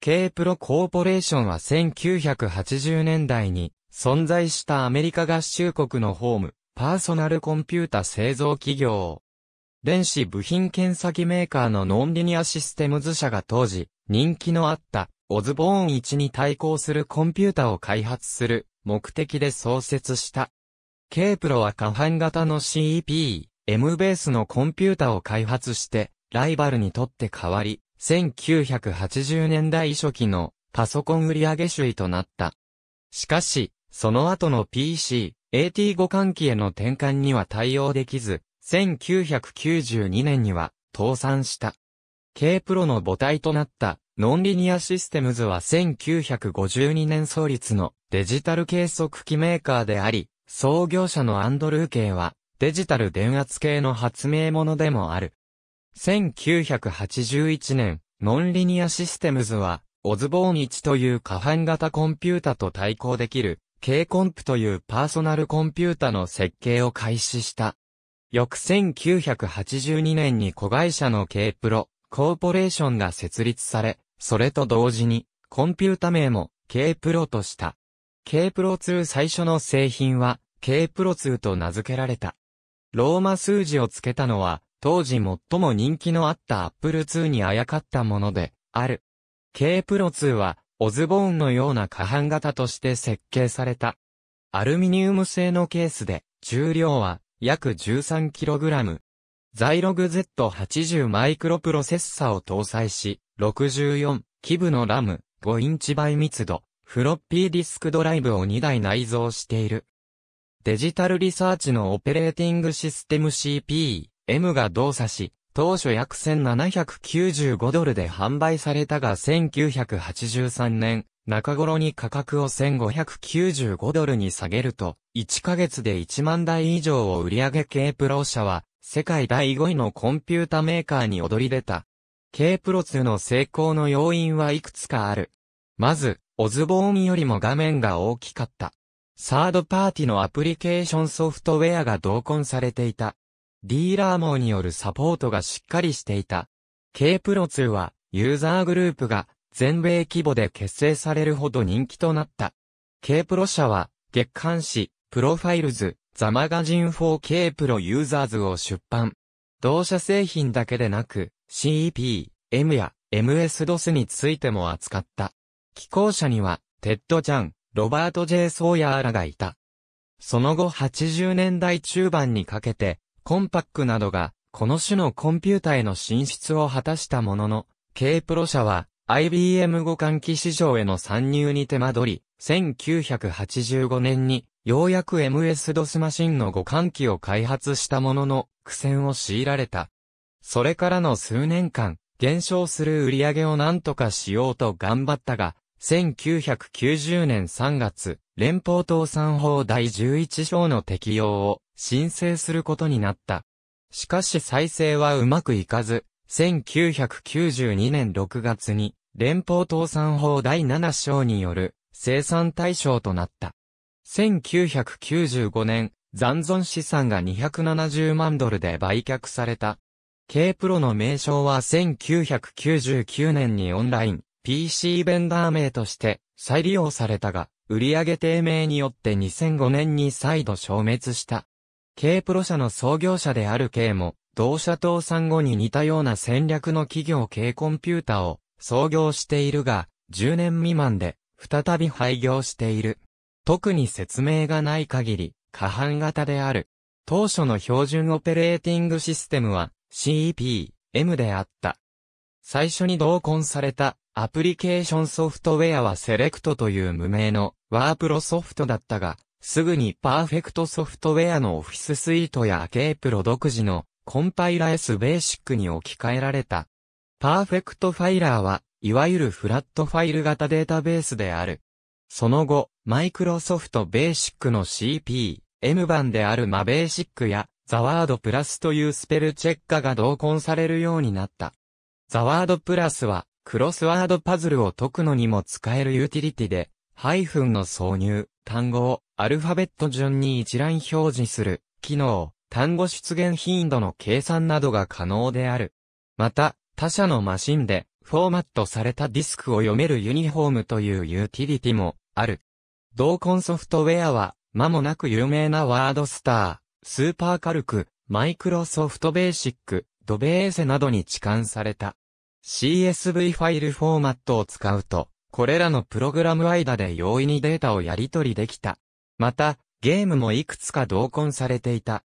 K プロコーポレーションは1980年代に存在したアメリカ合衆国のホーム、パーソナルコンピュータ製造企業。電子部品検査機メーカーのノンリニアシステムズ社が当時、人気のあった、オズボーン1に対抗するコンピュータを開発する目的で創設した。K プロは下半型の CEP、M ベースのコンピュータを開発して、ライバルにとって変わり、1980年代初期のパソコン売上主位となった。しかし、その後の PC、AT 互換機への転換には対応できず、1992年には倒産した。K プロの母体となったノンリニアシステムズは1952年創立のデジタル計測機メーカーであり、創業者のアンドルー系はデジタル電圧系の発明者でもある。1981年、ノンリニアシステムズは、オズボーン1という下半型コンピュータと対抗できる、K コンプというパーソナルコンピュータの設計を開始した。翌1982年に子会社の K プロ、コーポレーションが設立され、それと同時に、コンピュータ名も K プロとした。K プロ2最初の製品は、K プロ2と名付けられた。ローマ数字を付けたのは、当時最も人気のあったアップル i にあやかったもので、ある。K プロ2は、オズボーンのような下半型として設計された。アルミニウム製のケースで、重量は約 13kg。ザイログ Z80 マイクロプロセッサを搭載し、64基部のラム5インチ倍密度、フロッピーディスクドライブを2台内蔵している。デジタルリサーチのオペレーティングシステム CP、M が動作し、当初約1795ドルで販売されたが1983年、中頃に価格を1595ドルに下げると、1ヶ月で1万台以上を売り上げ K プロ社は、世界第5位のコンピュータメーカーに躍り出た。K プロ2の成功の要因はいくつかある。まず、オズボーンよりも画面が大きかった。サードパーティのアプリケーションソフトウェアが同梱されていた。ディーラー網によるサポートがしっかりしていた。K プロ2はユーザーグループが全米規模で結成されるほど人気となった。K プロ社は月刊誌、プロファイルズ、ザマガジン 4K プロユーザーズを出版。同社製品だけでなく CEP、M や MS-DOS についても扱った。寄稿者にはテッド・ジャン、ロバート・ J・ ソーヤーらがいた。その後80年代中盤にかけて、コンパックなどが、この種のコンピュータへの進出を果たしたものの、K プロ社は、IBM 互換機市場への参入に手間取り、1985年に、ようやく MS-DOS マシンの互換機を開発したものの、苦戦を強いられた。それからの数年間、減少する売り上げを何とかしようと頑張ったが、1990年3月、連邦倒産法第11章の適用を申請することになった。しかし再生はうまくいかず、1992年6月に連邦倒産法第7章による生産対象となった。1995年、残存資産が270万ドルで売却された。K プロの名称は1999年にオンライン PC ベンダー名として再利用されたが、売上低迷によって2005年に再度消滅した。K プロ社の創業者である K も、同社倒産後に似たような戦略の企業 K コンピュータを創業しているが、10年未満で再び廃業している。特に説明がない限り、過半型である。当初の標準オペレーティングシステムは CEP、M であった。最初に同梱されたアプリケーションソフトウェアはセレクトという無名のワープロソフトだったが、すぐにパーフェクトソフトウェアのオフィススイートやケプロ独自のコンパイラ S ベーシックに置き換えられた。パーフェクトファイラーは、いわゆるフラットファイル型データベースである。その後、マイクロソフトベーシックの CP、M 版であるマベーシックや、ザワードプラスというスペルチェッカが同梱されるようになった。ザワードプラスは、クロスワードパズルを解くのにも使えるユーティリティで、ハイフンの挿入、単語を、アルファベット順に一覧表示する、機能、単語出現頻度の計算などが可能である。また、他社のマシンで、フォーマットされたディスクを読めるユニフォームというユーティリティもある。同コンソフトウェアは、間もなく有名なワードスター、スーパーカルク、マイクロソフトベーシック、ドベーセなどに置換された。CSV ファイルフォーマットを使うと、これらのプログラム間で容易にデータをやり取りできた。また、ゲームもいくつか同梱されていた。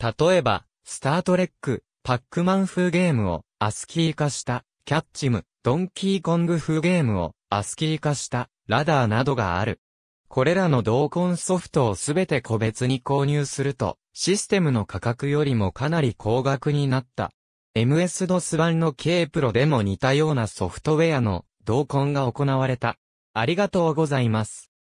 例えば、スタートレック、パックマン風ゲームをアスキー化した、キャッチム、ドンキーコング風ゲームをアスキー化した、ラダーなどがある。これらの同梱ソフトをすべて個別に購入すると、システムの価格よりもかなり高額になった。MS-DOS 版の K プロでも似たようなソフトウェアの同梱が行われた。ありがとうございます。